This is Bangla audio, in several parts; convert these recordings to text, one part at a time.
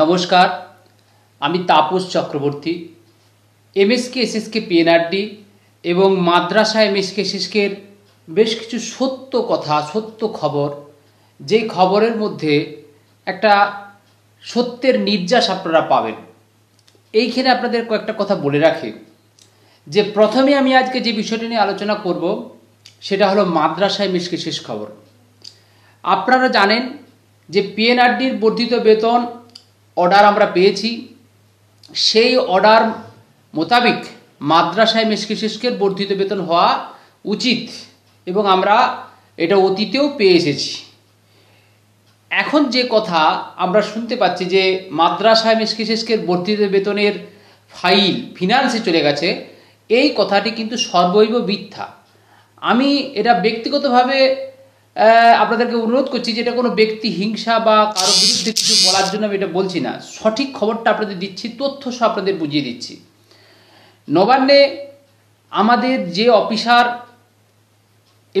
নমস্কার আমি Tapas Chakraborty MSK SSK PNRD এবং মাদ্রাসা কে এসএসকের বেশ কিছু সত্য কথা সত্য খবর যেই খবরের মধ্যে একটা সত্যের নির্যাস আপনারা পাবেন এইখানে আপনাদের কয়েকটা কথা বলে রাখি যে প্রথমে আমি আজকে যে বিষয়টি নিয়ে আলোচনা করব সেটা হলো মাদ্রাসায় মিশকে শেষ খবর আপনারা জানেন যে পিএনআরডির বর্ধিত বেতন অর্ডার আমরা পেয়েছি সেই অর্ডার মোতাবিক মাদ্রাসায় মেসকিশিসকের বর্ধিত বেতন হওয়া উচিত এবং আমরা এটা অতীতেও পেয়ে এসেছি এখন যে কথা আমরা শুনতে পাচ্ছি যে মাদ্রাসায় মেসকিশিসকের বর্ধিত বেতনের ফাইল ফিনান্সে চলে গেছে এই কথাটি কিন্তু সর্বৈব মিথ্যা আমি এটা ব্যক্তিগতভাবে আপনাদেরকে অনুরোধ করছি যেটা কোনো ব্যক্তি হিংসা বা কারো বিরুদ্ধে কিছু বলার জন্য আমি এটা বলছি না সঠিক খবরটা আপনাদের দিচ্ছি তথ্য সব আপনাদের বুঝিয়ে দিচ্ছি নবান্নে আমাদের যে অফিসার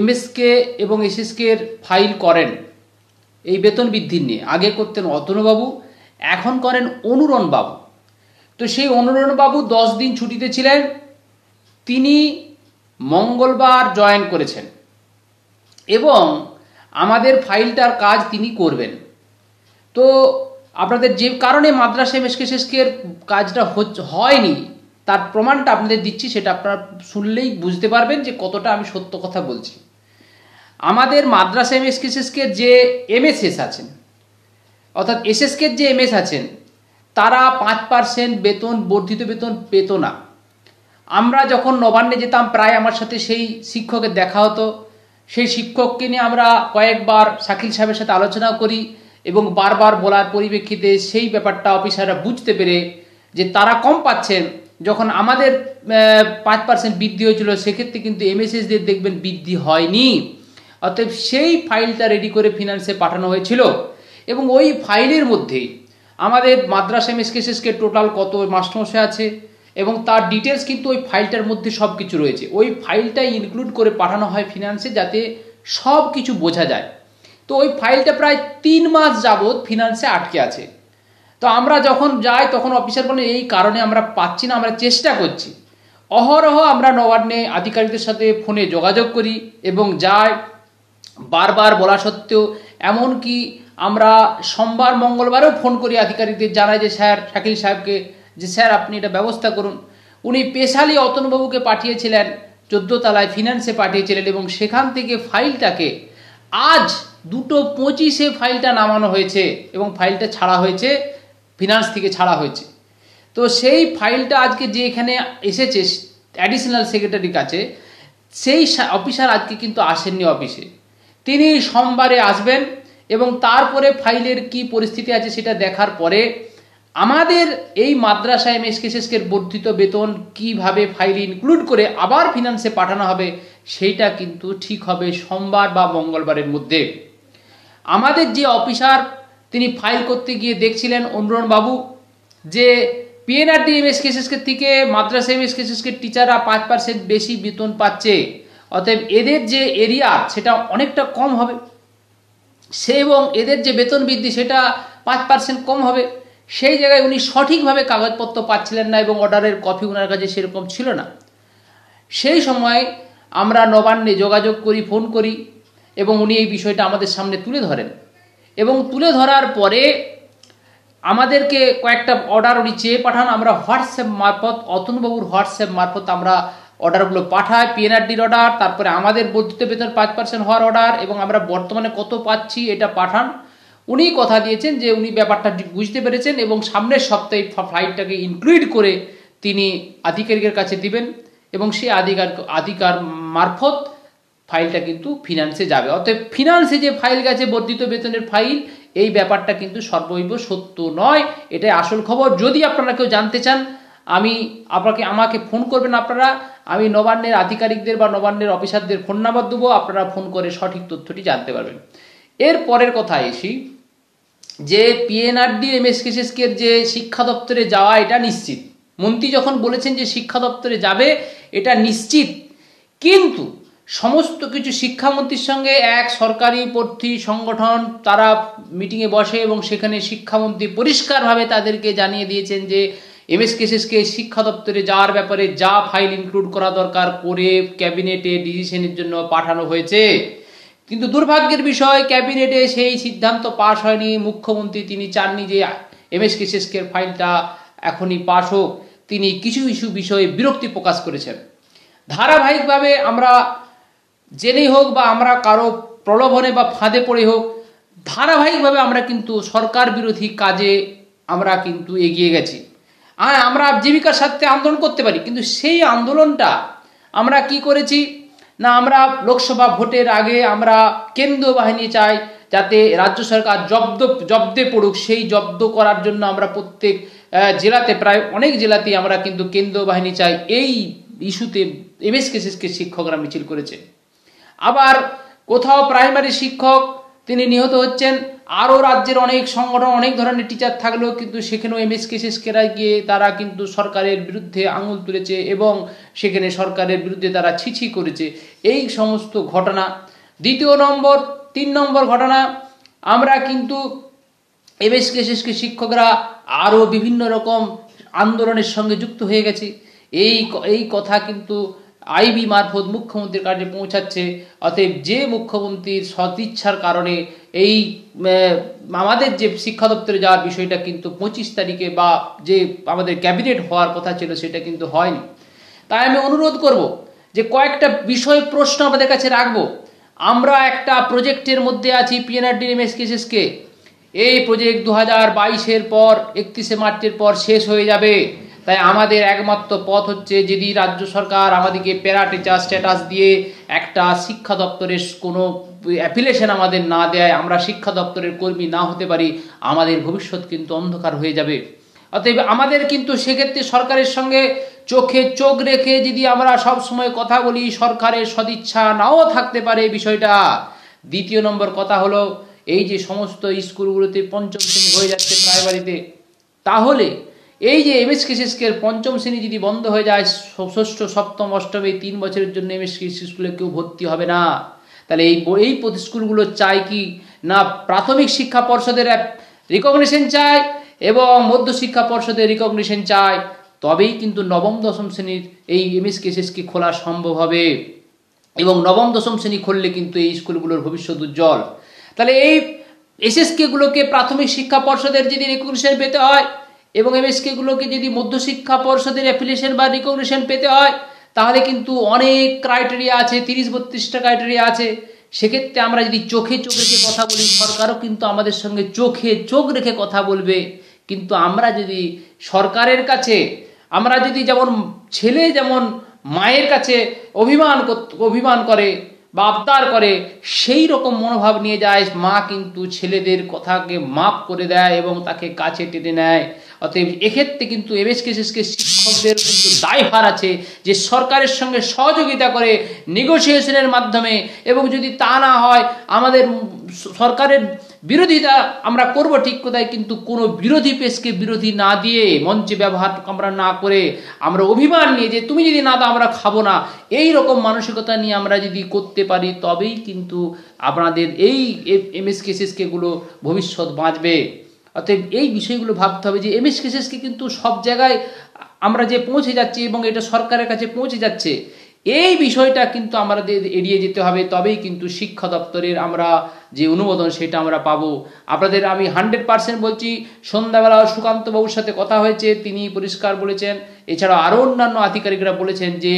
এমএসকে এবং এসএসকের ফাইল করেন এই বেতন বৃদ্ধি নিয়ে আগে করতেন অতনুবাবু এখন করেন অনুরণবাবু তো সেই অনুরণবাবু দশ দিন ছুটিতে ছিলেন তিনি মঙ্গলবার জয়েন করেছেন এবং আমাদের ফাইলটার কাজ তিনি করবেন তো আপনাদের যে কারণে মাদ্রাসা মেসকেসেসকের কাজটা হয়নি তার প্রমাণটা আপনাদের দিচ্ছি সেটা আপনারা শুনলেই বুঝতে পারবেন যে কতটা আমি সত্য কথা বলছি আমাদের মাদ্রাসা এমএসকেসেসকের যে এমএসএস আছেন অর্থাৎ এসএসকের যে এমএস আছেন তারা পাঁচ পার্সেন্ট বেতন বর্ধিত বেতন পেত না আমরা যখন নবান্নে যেতাম প্রায় আমার সাথে সেই শিক্ষকের দেখা হতো সেই শিক্ষককে নিয়ে আমরা কয়েকবার শাকিল সাহেবের সাথে আলোচনা করি এবং বারবার বলার পরিপ্রেক্ষিতে সেই ব্যাপারটা অফিসাররা বুঝতে পেরে যে তারা কম পাচ্ছেন যখন আমাদের পাঁচ পার্সেন্ট বৃদ্ধি হয়েছিল সেক্ষেত্রে কিন্তু এমএসএসদের দেখবেন বৃদ্ধি হয়নি অতএব সেই ফাইলটা রেডি করে ফিনান্সে পাঠানো হয়েছিল এবং ওই ফাইলের মধ্যেই আমাদের মাদ্রাসা এমএসকেসেসকে টোটাল কত মাস্টমশে আছে এবং তার ডিটেলস কিন্তু ওই ফাইলটার মধ্যে সব কিছু রয়েছে ওই ফাইলটা ইনক্লুড করে পাঠানো হয় ফিনান্সে যাতে সব কিছু বোঝা যায় তো ওই ফাইলটা প্রায় তিন মাস যাবৎ ফিনান্সে আটকে আছে তো আমরা যখন যাই তখন অফিসার বলে এই কারণে আমরা পাচ্ছি না আমরা চেষ্টা করছি অহরহ আমরা নবান্নে আধিকারিকদের সাথে ফোনে যোগাযোগ করি এবং যাই বারবার বলা সত্ত্বেও এমনকি আমরা সোমবার মঙ্গলবারও ফোন করি আধিকারিকদের জানাই যে স্যার শাকিল সাহেবকে যে স্যার আপনি এটা ব্যবস্থা করুন উনি পেশালি অতনবাবুকে পাঠিয়েছিলেন তলায় ফিনান্সে পাঠিয়েছিলেন এবং সেখান থেকে ফাইলটাকে আজ দুটো পঁচিশে ফাইলটা নামানো হয়েছে এবং ফাইলটা ছাড়া হয়েছে ফিনান্স থেকে ছাড়া হয়েছে তো সেই ফাইলটা আজকে যে এখানে এসেছে অ্যাডিশনাল সেক্রেটারির কাছে সেই অফিসার আজকে কিন্তু আসেননি অফিসে তিনি সোমবারে আসবেন এবং তারপরে ফাইলের কি পরিস্থিতি আছে সেটা দেখার পরে আমাদের এই মাদ্রাসা এম এসকেসেসকের বর্ধিত বেতন কিভাবে ফাইলে ইনক্লুড করে আবার ফিনান্সে পাঠানো হবে সেইটা কিন্তু ঠিক হবে সোমবার বা মঙ্গলবারের মধ্যে আমাদের যে অফিসার তিনি ফাইল করতে গিয়ে দেখছিলেন বাবু যে পিএনআরডি এম এস থেকে মাদ্রাসা এম এস কেসেসকে টিচাররা পাঁচ পার্সেন্ট বেশি বেতন পাচ্ছে অতএব এদের যে এরিয়া সেটা অনেকটা কম হবে সে এবং এদের যে বেতন বৃদ্ধি সেটা পাঁচ পার্সেন্ট কম হবে সেই জায়গায় উনি সঠিকভাবে কাগজপত্র পাচ্ছিলেন না এবং অর্ডারের কপি ওনার কাছে সেরকম ছিল না সেই সময় আমরা নবান্নে যোগাযোগ করি ফোন করি এবং উনি এই বিষয়টা আমাদের সামনে তুলে ধরেন এবং তুলে ধরার পরে আমাদেরকে কয়েকটা অর্ডার উনি চেয়ে পাঠান আমরা হোয়াটসঅ্যাপ মারফত অতনুবাবুর হোয়াটসঅ্যাপ মারফত আমরা অর্ডারগুলো পাঠাই পিএনআরডির অর্ডার তারপরে আমাদের বর্ধিত বেতন পাঁচ পার্সেন্ট হওয়ার অর্ডার এবং আমরা বর্তমানে কত পাচ্ছি এটা পাঠান উনি কথা দিয়েছেন যে উনি ব্যাপারটা বুঝতে পেরেছেন এবং সামনের সপ্তাহে ফ্লাইটটাকে ইনক্লুড করে তিনি আধিকারিকের কাছে দিবেন এবং সেই আধিকার আধিকার মারফত ফাইলটা কিন্তু ফিনান্সে যাবে অতএব ফিনান্সে যে ফাইল গেছে বর্ধিত বেতনের ফাইল এই ব্যাপারটা কিন্তু সর্বৈব সত্য নয় এটাই আসল খবর যদি আপনারা কেউ জানতে চান আমি আপনাকে আমাকে ফোন করবেন আপনারা আমি নবান্নের আধিকারিকদের বা নবান্নের অফিসারদের ফোন নাম্বার দেবো আপনারা ফোন করে সঠিক তথ্যটি জানতে পারবেন এর পরের কথা এসি যে পিএনআরডি এমএসকেসিসকের যে শিক্ষা দপ্তরে যাওয়া এটা নিশ্চিত মন্ত্রী যখন বলেছেন যে শিক্ষা দপ্তরে যাবে এটা নিশ্চিত কিন্তু সমস্ত কিছু শিক্ষামন্ত্রীর সঙ্গে এক সরকারি প্রার্থী সংগঠন তারা মিটিংয়ে বসে এবং সেখানে শিক্ষামন্ত্রী পরিষ্কারভাবে তাদেরকে জানিয়ে দিয়েছেন যে এমএসকেসিসকে শিক্ষা দপ্তরে যাওয়ার ব্যাপারে যা ফাইল ইনক্লুড করা দরকার করে ক্যাবিনেটে ডিসিশনের জন্য পাঠানো হয়েছে কিন্তু দুর্ভাগ্যের বিষয় ক্যাবিনেটে সেই সিদ্ধান্ত পাশ হয়নি মুখ্যমন্ত্রী তিনি চাননি যে এম এস কে শেষকের ফাইলটা এখনই পাশ হোক তিনি কিছু কিছু বিষয়ে বিরক্তি প্রকাশ করেছেন ধারাবাহিকভাবে আমরা জেনেই হোক বা আমরা কারো প্রলোভনে বা ফাঁদে পড়ে হোক ধারাবাহিকভাবে আমরা কিন্তু সরকার বিরোধী কাজে আমরা কিন্তু এগিয়ে গেছি আর আমরা জীবিকার স্বার্থে আন্দোলন করতে পারি কিন্তু সেই আন্দোলনটা আমরা কি করেছি না আমরা লোকসভা ভোটের আগে আমরা কেন্দ্রীয় বাহিনী চাই যাতে রাজ্য সরকার জব্দ জব্দে পড়ুক সেই জব্দ করার জন্য আমরা প্রত্যেক জেলাতে প্রায় অনেক জেলাতেই আমরা কিন্তু কেন্দ্রীয় বাহিনী চাই এই ইস্যুতে এমএসকে শিক্ষকরা মিছিল করেছে আবার কোথাও প্রাইমারি শিক্ষক তিনি নিহত হচ্ছেন আরও রাজ্যের অনেক সংগঠন অনেক ধরনের টিচার থাকলেও কিন্তু সেখানেও এস শেষকেরা গিয়ে তারা কিন্তু সরকারের বিরুদ্ধে আঙুল তুলেছে এবং সেখানে সরকারের বিরুদ্ধে তারা ছিছি করেছে এই সমস্ত ঘটনা দ্বিতীয় নম্বর তিন নম্বর ঘটনা আমরা কিন্তু এমএসকে শেষকে শিক্ষকরা আরও বিভিন্ন রকম আন্দোলনের সঙ্গে যুক্ত হয়ে গেছে এই এই কথা কিন্তু আইবি মারফত মুখ্যমন্ত্রীর কাছে পৌঁছাচ্ছে অতএব যে মুখ্যমন্ত্রীর সদিচ্ছার কারণে এই আমাদের যে শিক্ষা দপ্তরে যাওয়ার বিষয়টা কিন্তু পঁচিশ তারিখে বা যে আমাদের ক্যাবিনেট হওয়ার কথা ছিল সেটা কিন্তু হয়নি তাই আমি অনুরোধ করব যে কয়েকটা বিষয় প্রশ্ন আমাদের কাছে রাখবো আমরা একটা প্রজেক্টের মধ্যে আছি পিএনআরডি এমএসকেসএসকে এই প্রজেক্ট দু হাজার বাইশের পর একত্রিশে মার্চের পর শেষ হয়ে যাবে তাই আমাদের একমাত্র পথ হচ্ছে যদি রাজ্য সরকার আমাদেরকে প্যারা টিচার স্ট্যাটাস দিয়ে একটা শিক্ষা দপ্তরের কোনো অ্যাপিলেশন আমাদের না দেয় আমরা শিক্ষা দপ্তরের কর্মী না হতে পারি আমাদের ভবিষ্যৎ কিন্তু অন্ধকার হয়ে যাবে অতএব আমাদের কিন্তু সেক্ষেত্রে সরকারের সঙ্গে চোখে চোখ রেখে যদি আমরা সব সময় কথা বলি সরকারের সদিচ্ছা নাও থাকতে পারে বিষয়টা দ্বিতীয় নম্বর কথা হলো এই যে সমস্ত স্কুলগুলোতে পঞ্চম শ্রেণী হয়ে যাচ্ছে প্রাইমারিতে তাহলে এই যে এম এস স্কুল পঞ্চম শ্রেণী যদি বন্ধ হয়ে যায় ষষ্ঠ সপ্তম অষ্টম এই তিন বছরের জন্য এম এস স্কুলে কেউ ভর্তি হবে না তাহলে এই এই স্কুলগুলো চায় কি না প্রাথমিক শিক্ষা পর্ষদের রিকগনিশন চায় এবং মধ্য শিক্ষা পর্ষদের রিকগনিশন চায় তবেই কিন্তু নবম দশম শ্রেণীর এই এম এস কেসেসকে খোলা সম্ভব হবে এবং নবম দশম শ্রেণী খুললে কিন্তু এই স্কুলগুলোর ভবিষ্যৎ উজ্জ্বল তাহলে এই এসএসকেগুলোকে প্রাথমিক শিক্ষা পর্ষদের যদি রিকগনিশন পেতে হয় এবং এমএসকেগুলোকে যদি মধ্যশিক্ষা পর্ষদের অ্যাফিলিয়েশন বা রিকগনিশন পেতে হয় তাহলে কিন্তু অনেক ক্রাইটেরিয়া আছে তিরিশ বত্রিশটা ক্রাইটেরিয়া আছে সেক্ষেত্রে আমরা যদি চোখে চোখ রেখে কথা বলি সরকারও কিন্তু আমাদের সঙ্গে চোখে চোখ রেখে কথা বলবে কিন্তু আমরা যদি সরকারের কাছে আমরা যদি যেমন ছেলে যেমন মায়ের কাছে অভিমান অভিমান করে বা আবদার করে সেই রকম মনোভাব নিয়ে যায় মা কিন্তু ছেলেদের কথাকে মাপ করে দেয় এবং তাকে কাছে টেনে নেয় অতএব এক্ষেত্রে কিন্তু এমএস কেসেসকে শিক্ষকদের কিন্তু দায়ভার আছে যে সরকারের সঙ্গে সহযোগিতা করে নেগোসিয়েশনের মাধ্যমে এবং যদি তা না হয় আমাদের সরকারের বিরোধিতা আমরা করব ঠিক কোথায় কিন্তু কোনো বিরোধী পেশকে বিরোধী না দিয়ে মঞ্চে ব্যবহার আমরা না করে আমরা অভিমান নিয়ে যে তুমি যদি না দাও আমরা খাবো না এই রকম মানসিকতা নিয়ে আমরা যদি করতে পারি তবেই কিন্তু আপনাদের এই এম এস কেসেসকেগুলো ভবিষ্যৎ বাঁচবে অতএব এই বিষয়গুলো ভাবতে হবে যে এমএস কেসেসকে কিন্তু সব জায়গায় আমরা যে পৌঁছে যাচ্ছি এবং এটা সরকারের কাছে পৌঁছে যাচ্ছে এই বিষয়টা কিন্তু আমাদের এড়িয়ে যেতে হবে তবেই কিন্তু শিক্ষা দপ্তরের আমরা যে অনুমোদন সেটা আমরা পাবো আপনাদের আমি হান্ড্রেড পার্সেন্ট বলছি সন্ধ্যাবেলা সুকান্ত সাথে কথা হয়েছে তিনি পরিষ্কার বলেছেন এছাড়া আরও অন্যান্য আধিকারিকরা বলেছেন যে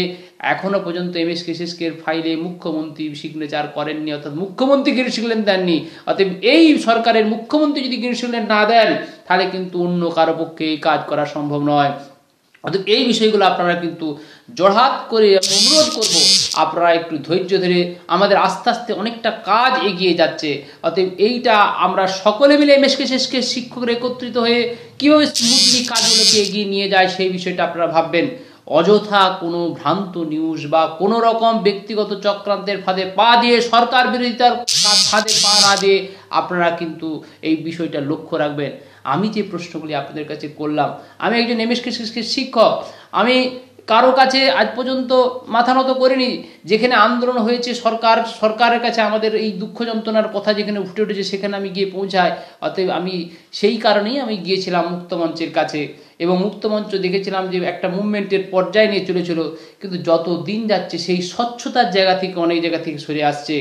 এখনো পর্যন্ত এম এস কেসিসকের ফাইলে মুখ্যমন্ত্রী সিগনেচার করেননি অর্থাৎ মুখ্যমন্ত্রী গ্রিন সিগন্যাল দেননি অতএব এই সরকারের মুখ্যমন্ত্রী যদি গ্রিন সিগন্যাল না দেন তাহলে কিন্তু অন্য কারো পক্ষে এই কাজ করা সম্ভব নয় অর্থাৎ এই বিষয়গুলো আপনারা কিন্তু জড়াত করে অনুরোধ করব আপনারা একটু ধৈর্য ধরে আমাদের আস্তে আস্তে অনেকটা কাজ এগিয়ে যাচ্ছে অতএব এইটা আমরা সকলে মিলে এমএসকে শেষকে শিক্ষকরা একত্রিত হয়ে কীভাবে স্মুথলি কাজগুলোকে এগিয়ে নিয়ে যায় সেই বিষয়টা আপনারা ভাববেন অযথা কোনো ভ্রান্ত নিউজ বা কোনো রকম ব্যক্তিগত চক্রান্তের ফাঁদে পা দিয়ে সরকার বিরোধিতার ফাঁদে পা না দিয়ে আপনারা কিন্তু এই বিষয়টা লক্ষ্য রাখবেন আমি যে প্রশ্নগুলি আপনাদের কাছে করলাম আমি একজন এমএসকে শিক্ষক আমি কারো কাছে আজ পর্যন্ত মাথা নত করিনি যেখানে আন্দোলন হয়েছে সরকার সরকারের কাছে আমাদের এই দুঃখ যন্ত্রণার কথা যেখানে উঠে উঠেছে সেখানে আমি গিয়ে পৌঁছাই অতএব আমি সেই কারণেই আমি গিয়েছিলাম মুক্তমঞ্চের কাছে এবং মুক্তমঞ্চ দেখেছিলাম যে একটা মুভমেন্টের পর্যায়ে নিয়ে চলেছিল কিন্তু যত দিন যাচ্ছে সেই স্বচ্ছতার জায়গা থেকে অনেক জায়গা থেকে সরে আসছে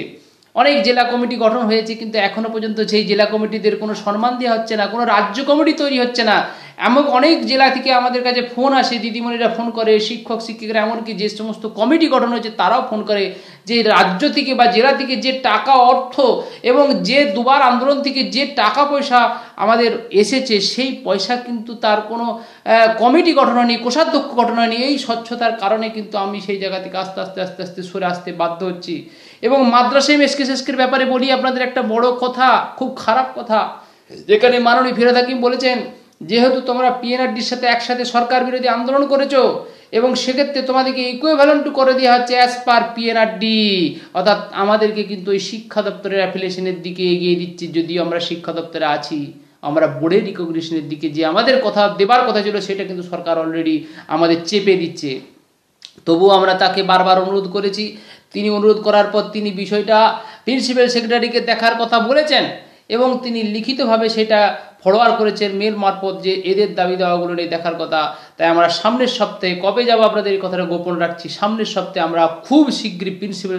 অনেক জেলা কমিটি গঠন হয়েছে কিন্তু এখনো পর্যন্ত সেই জেলা কমিটিদের কোনো সম্মান দেওয়া হচ্ছে না কোনো রাজ্য কমিটি তৈরি হচ্ছে না এমন অনেক জেলা থেকে আমাদের কাছে ফোন আসে দিদিমণিরা ফোন করে শিক্ষক শিক্ষিকরা এমনকি যে সমস্ত কমিটি গঠন হয়েছে তারাও ফোন করে যে রাজ্য থেকে বা জেলা থেকে যে টাকা অর্থ এবং যে দুবার আন্দোলন থেকে যে টাকা পয়সা আমাদের এসেছে সেই পয়সা কিন্তু তার কোনো কমিটি গঠন হয়নি কোষাধ্যক্ষ গঠন হয়নি এই স্বচ্ছতার কারণে কিন্তু আমি সেই জায়গা থেকে আস্তে আস্তে আস্তে আস্তে সরে আসতে বাধ্য হচ্ছি এবং মাদ্রাসে মেসকে শেষকের ব্যাপারে বলি আপনাদের একটা বড় কথা খুব খারাপ কথা যেখানে মাননীয় ফিরাদ হাকিম বলেছেন যেহেতু তোমরা পিএনআরডির সাথে একসাথে সরকার বিরোধী আন্দোলন করেছো এবং সেক্ষেত্রে তোমাদেরকে ইকুইভ্যালেন্ট করে দেওয়া হচ্ছে অ্যাজ পার পিএনআরডি অর্থাৎ আমাদেরকে কিন্তু ওই শিক্ষা দপ্তরের অ্যাফিলিয়েশনের দিকে এগিয়ে দিচ্ছি যদিও আমরা শিক্ষা দপ্তরে আছি আমরা বোর্ডের রিকগনিশনের দিকে যে আমাদের কথা দেবার কথা ছিল সেটা কিন্তু সরকার অলরেডি আমাদের চেপে দিচ্ছে তবুও আমরা তাকে বারবার অনুরোধ করেছি তিনি অনুরোধ করার পর তিনি বিষয়টা প্রিন্সিপাল সেক্রেটারিকে দেখার কথা বলেছেন এবং তিনি লিখিতভাবে সেটা ফরোয়ার করেছেন মেল মারফত যে এদের দাবি দাওয়াগুলো নিয়ে দেখার কথা তাই আমরা সামনের সপ্তাহে কবে যাব আপনাদের এই কথাটা গোপন রাখছি সামনের সপ্তাহে আমরা খুব শীঘ্রই প্রিন্সিপাল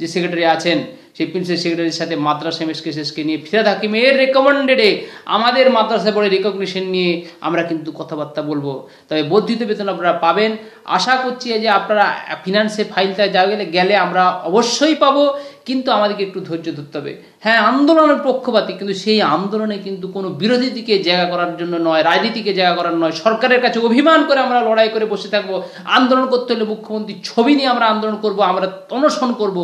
যে সেক্রেটারি আছেন সেই প্রিন্সিপাল সেক্রেটারির সাথে মাদ্রাসা মেসকেসেসকে নিয়ে ফিরাদ মেয়ের রেকমেন্ডেডে আমাদের মাদ্রাসা বোর্ডের রেকগনিশন নিয়ে আমরা কিন্তু কথাবার্তা বলবো তবে বর্ধিত বেতন আপনারা পাবেন আশা করছি যে আপনারা ফিনান্সে ফাইলটা যা গেলে গেলে আমরা অবশ্যই পাবো কিন্তু আমাদেরকে একটু ধৈর্য ধরতে হবে হ্যাঁ আন্দোলনের পক্ষপাতী কিন্তু সেই আন্দোলনে কিন্তু কোনো বিরোধী দিকে জায়গা করার জন্য নয় রাজনীতিকে জায়গা করার নয় সরকারের কাছে অভিমান করে আমরা লড়াই করে বসে থাকবো আন্দোলন করতে হলে মুখ্যমন্ত্রীর ছবি নিয়ে আমরা আন্দোলন করব আমরা অনশন করব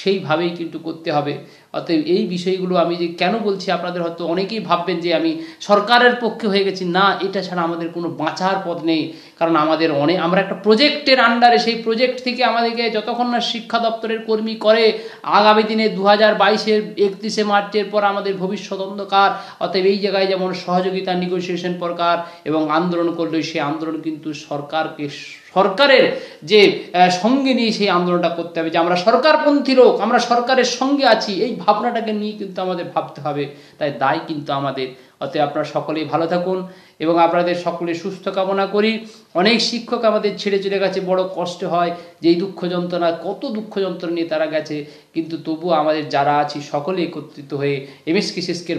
সেইভাবেই কিন্তু করতে হবে অতএব এই বিষয়গুলো আমি যে কেন বলছি আপনাদের হয়তো অনেকেই ভাববেন যে আমি সরকারের পক্ষে হয়ে গেছি না এটা ছাড়া আমাদের কোনো বাঁচার পথ নেই কারণ আমাদের অনেক আমরা একটা প্রজেক্টের আন্ডারে সেই প্রজেক্ট থেকে আমাদেরকে যতক্ষণ না শিক্ষা দপ্তরের কর্মী করে আগামী দিনে দু হাজার বাইশের একত্রিশে মার্চের পর আমাদের ভবিষ্যৎ অন্ধকার অতএব এই জায়গায় যেমন সহযোগিতা নিগোসিয়েশন প্রকার এবং আন্দোলন করলে সেই আন্দোলন কিন্তু সরকারকে সরকারের যে সঙ্গে নিয়ে সেই আন্দোলনটা করতে হবে যে আমরা সরকারপন্থী লোক আমরা সরকারের সঙ্গে আছি এই ভাবনাটাকে নিয়ে কিন্তু আমাদের ভাবতে হবে তাই দায় কিন্তু আমাদের অতএব আপনারা সকলেই ভালো থাকুন এবং আপনাদের সকলে সুস্থ কামনা করি অনেক শিক্ষক আমাদের ছেড়ে চলে গেছে বড় কষ্ট হয় যে এই দুঃখ যন্ত্রণা কত দুঃখ যন্ত্রণা নিয়ে তারা গেছে কিন্তু তবু আমাদের যারা আছি সকলে একত্রিত হয়ে এম এস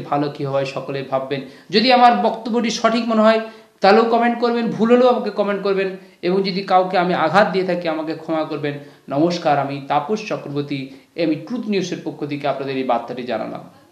ভালো কী হয় সকলে ভাববেন যদি আমার বক্তব্যটি সঠিক মনে হয় তাহলেও কমেন্ট করবেন ভুল হলেও আমাকে কমেন্ট করবেন এবং যদি কাউকে আমি আঘাত দিয়ে থাকি আমাকে ক্ষমা করবেন নমস্কার আমি তাপস চক্রবর্তী আমি ট্রুথ নিউজের পক্ষ থেকে আপনাদের এই বার্তাটি জানালাম